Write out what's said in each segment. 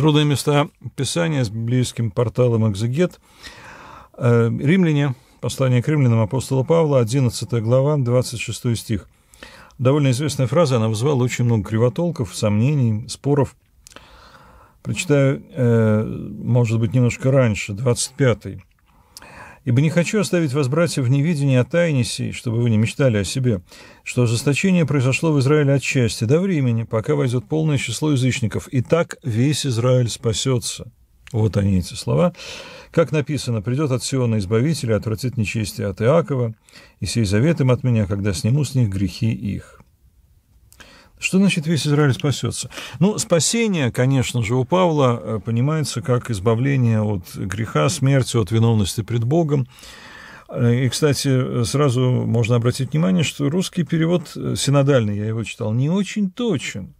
трудные места Писания с библейским порталом «Экзегет». Э, Римляне, послание к римлянам апостола Павла, 11 глава, 26 стих. Довольно известная фраза, она вызвала очень много кривотолков, сомнений, споров. Прочитаю, э, может быть, немножко раньше, 25 -й. Ибо не хочу оставить вас, братья, в неведении о тайне сей, чтобы вы не мечтали о себе, что ожесточение произошло в Израиле отчасти до времени, пока войдет полное число язычников, и так весь Израиль спасется». Вот они, эти слова. Как написано, придет от Сиона Избавитель, и отвратит нечестие от Иакова, и сей завет им от меня, когда сниму с них грехи их. Что значит весь Израиль спасется? Ну, спасение, конечно же, у Павла э, понимается как избавление от греха, смерти, от виновности пред Богом. Э, и, кстати, сразу можно обратить внимание, что русский перевод э, синодальный, я его читал, не очень точен.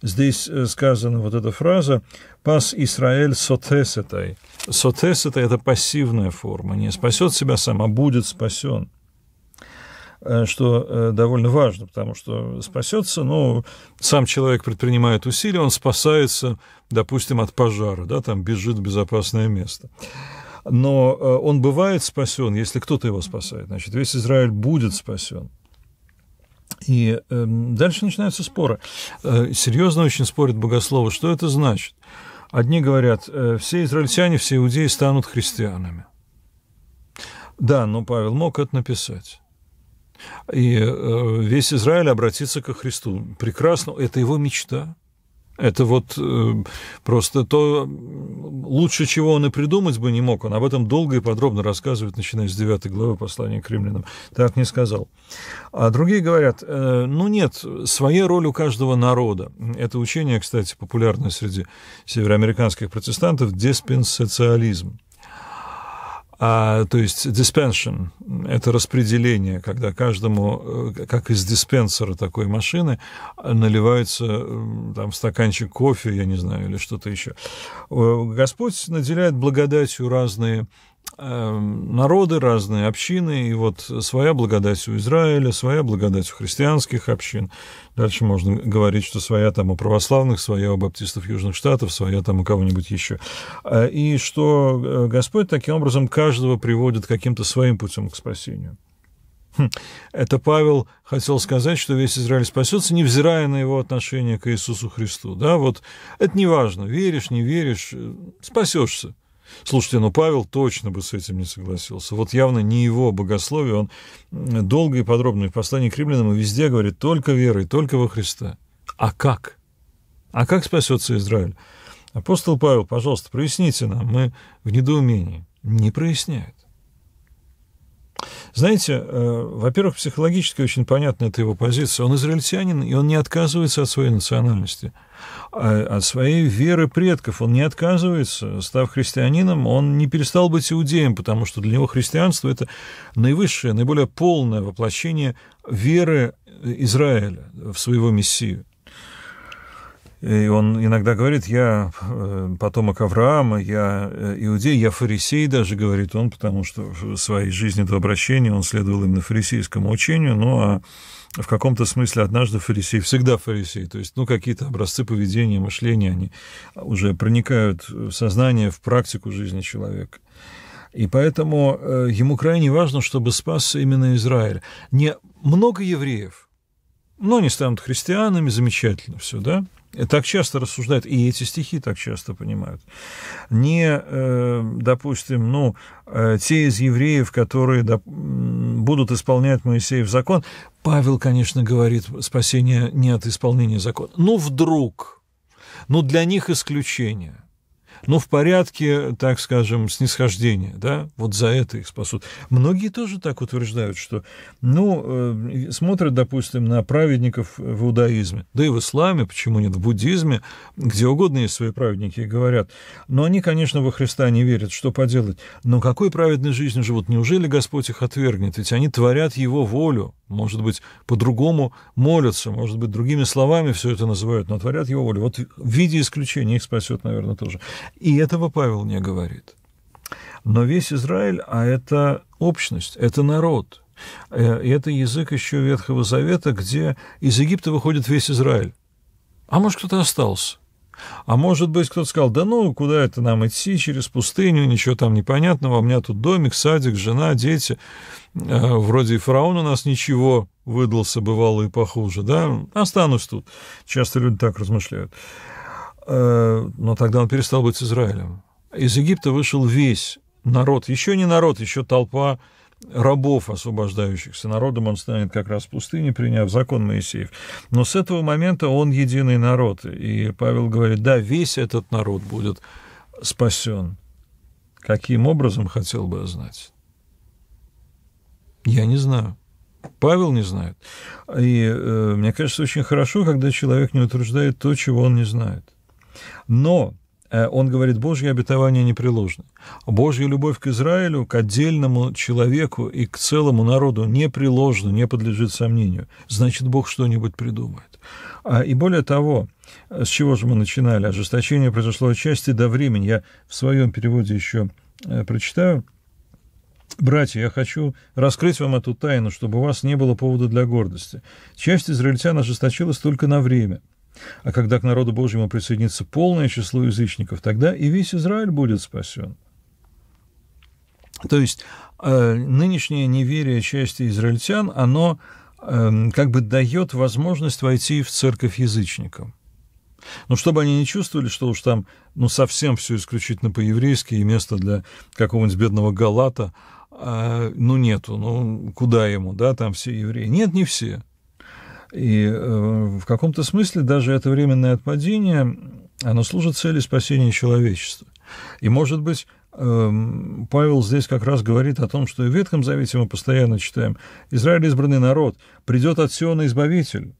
Здесь сказана вот эта фраза «пас Израиль сотесетай». Сотесетай – это пассивная форма, не спасет себя сам, а будет спасен. Э, что э, довольно важно, потому что спасется, ну, сам человек предпринимает усилия, он спасается, допустим, от пожара, да, там бежит в безопасное место. Но э, он бывает спасен, если кто-то его спасает. Значит, весь Израиль будет спасен. И э, дальше начинаются споры. Э, серьезно очень спорят богословы, что это значит. Одни говорят, э, все израильтяне, все иудеи станут христианами. Да, но Павел мог это написать. И э, весь Израиль обратится ко Христу. Прекрасно, это его мечта. Это вот э, просто то, лучше чего он и придумать бы не мог. Он об этом долго и подробно рассказывает, начиная с 9 главы послания к римлянам. Так не сказал. А другие говорят, э, ну нет, своя роль у каждого народа. Это учение, кстати, популярное среди североамериканских протестантов – диспенсациализм. А, то есть dispensation – это распределение, когда каждому, э, как из диспенсера такой машины, наливается там стаканчик кофе, я не знаю, или что-то еще. Э, Господь наделяет благодатью разные Эм, народы разные, общины, и вот своя благодать у Израиля, своя благодать у христианских общин. Дальше можно говорить, что своя там у православных, своя у баптистов Южных Штатов, своя там у кого-нибудь еще. Э, и что э, Господь таким образом каждого приводит каким-то своим путем к спасению. Хм, это Павел хотел сказать, что весь Израиль спасется, невзирая на его отношение к Иисусу Христу. Да, вот это не важно, веришь, не веришь, э, спасешься. Слушайте, ну Павел точно бы с этим не согласился. Вот явно не его богословие. Он долго и подробно и в послании к римлянам и везде говорит только верой, только во Христа. А как? А как спасется Израиль? Апостол Павел, пожалуйста, проясните нам. Мы в недоумении. Не проясняет. Знаете, э, во-первых, психологически очень понятна эта его позиция. Он израильтянин, и он не отказывается от своей национальности, а, от своей веры предков. Он не отказывается. Став христианином, он не перестал быть иудеем, потому что для него христианство – это наивысшее, наиболее полное воплощение веры Израиля в своего Мессию. И он иногда говорит, я э, потомок Авраама, я э, иудей, я фарисей даже, говорит он, потому что в своей жизни до обращения он следовал именно фарисейскому учению, ну а в каком-то смысле однажды фарисей, всегда фарисей. То есть, ну, какие-то образцы поведения, мышления, они уже проникают в сознание, в практику жизни человека. И поэтому э, ему крайне важно, чтобы спасся именно Израиль. Не много евреев, но они станут христианами, замечательно все, да? так часто рассуждают, и эти стихи так часто понимают. Не, э, допустим, ну, э, те из евреев, которые будут исполнять Моисеев закон, Павел, конечно, говорит, спасение не от исполнения закона. Но ну, вдруг, ну, для них исключение – но ну, в порядке, так скажем, снисхождения, да, вот за это их спасут. Многие тоже так утверждают, что, ну, э, смотрят, допустим, на праведников в иудаизме, да и в исламе, почему нет, в буддизме, где угодно есть свои праведники, и говорят, но они, конечно, во Христа не верят, что поделать, но какой праведной жизнью живут, неужели Господь их отвергнет, ведь они творят Его волю, может быть, по-другому молятся, может быть, другими словами все это называют, но творят его волю. Вот в виде исключения их спасет, наверное, тоже. И этого Павел не говорит. Но весь Израиль, а это общность, это народ, э, это язык еще Ветхого Завета, где из Египта выходит весь Израиль. А может, кто-то остался? А может быть, кто-то сказал, да ну, куда это нам идти, через пустыню, ничего там непонятного, у меня тут домик, садик, жена, дети. Э, вроде и фараон у нас ничего выдался, бывало и похуже, да, останусь тут. Часто люди так размышляют. Э, но тогда он перестал быть Израилем. Из Египта вышел весь народ, еще не народ, еще толпа рабов освобождающихся. Народом он станет как раз в пустыне, приняв закон Моисеев. Но с этого момента он единый народ. И Павел говорит, да, весь этот народ будет спасен. Каким образом, хотел бы я знать? Я не знаю. Павел не знает. И э, мне кажется, очень хорошо, когда человек не утверждает то, чего он не знает. Но э, он говорит, Божье обетование непреложно. Божья любовь к Израилю, к отдельному человеку и к целому народу непреложно, не подлежит сомнению. Значит, Бог что-нибудь придумает. А, и более того, с чего же мы начинали? Ожесточение произошло отчасти до времени. Я в своем переводе еще э, прочитаю. «Братья, я хочу раскрыть вам эту тайну, чтобы у вас не было повода для гордости. Часть израильтян ожесточилась только на время – а когда к народу Божьему присоединится полное число язычников, тогда и весь Израиль будет спасен. То есть э, нынешнее неверие части израильтян, оно э, как бы дает возможность войти в церковь язычникам. Но ну, чтобы они не чувствовали, что уж там ну, совсем все исключительно по-еврейски, и место для какого-нибудь бедного галата, э, ну, нету, ну, куда ему, да, там все евреи. Нет, не все. И э, в каком-то смысле даже это временное отпадение, оно служит цели спасения человечества. И, может быть, эм, Павел здесь как раз говорит о том, что и в Ветхом Завете мы постоянно читаем, «Израиль избранный народ, придет от Сиона Избавитель»,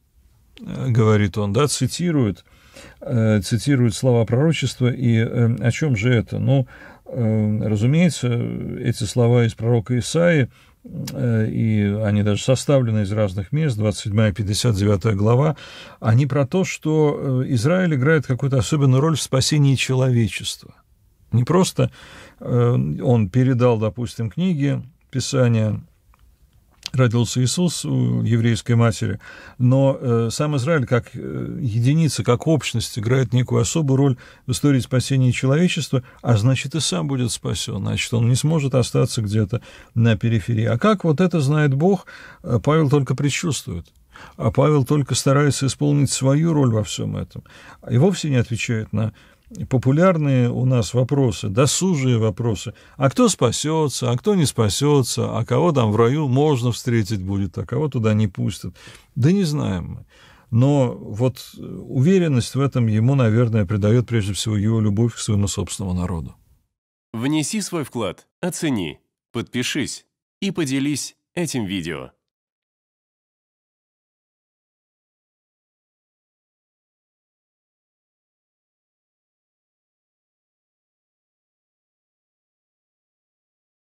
э, говорит он, да, цитирует, э, цитирует слова пророчества, и э, о чем же это? Ну, разумеется, эти слова из пророка Исаи – Э, и они даже составлены из разных мест, 27 и 59 глава, они про то, что э, Израиль играет какую-то особенную роль в спасении человечества. Не просто э, он передал, допустим, книги Писания родился Иисус у еврейской матери, но э, сам Израиль как э, единица, как общность играет некую особую роль в истории спасения человечества, а значит и сам будет спасен, значит он не сможет остаться где-то на периферии. А как вот это знает Бог, э, Павел только предчувствует. А Павел только старается исполнить свою роль во всем этом а и вовсе не отвечает на популярные у нас вопросы, досужие вопросы. А кто спасется, а кто не спасется, а кого там в раю можно встретить будет, а кого туда не пустят. Да не знаем мы. Но вот э, уверенность в этом ему, наверное, придает прежде всего его любовь к своему собственному народу. Внеси свой вклад, оцени, подпишись и поделись этим видео.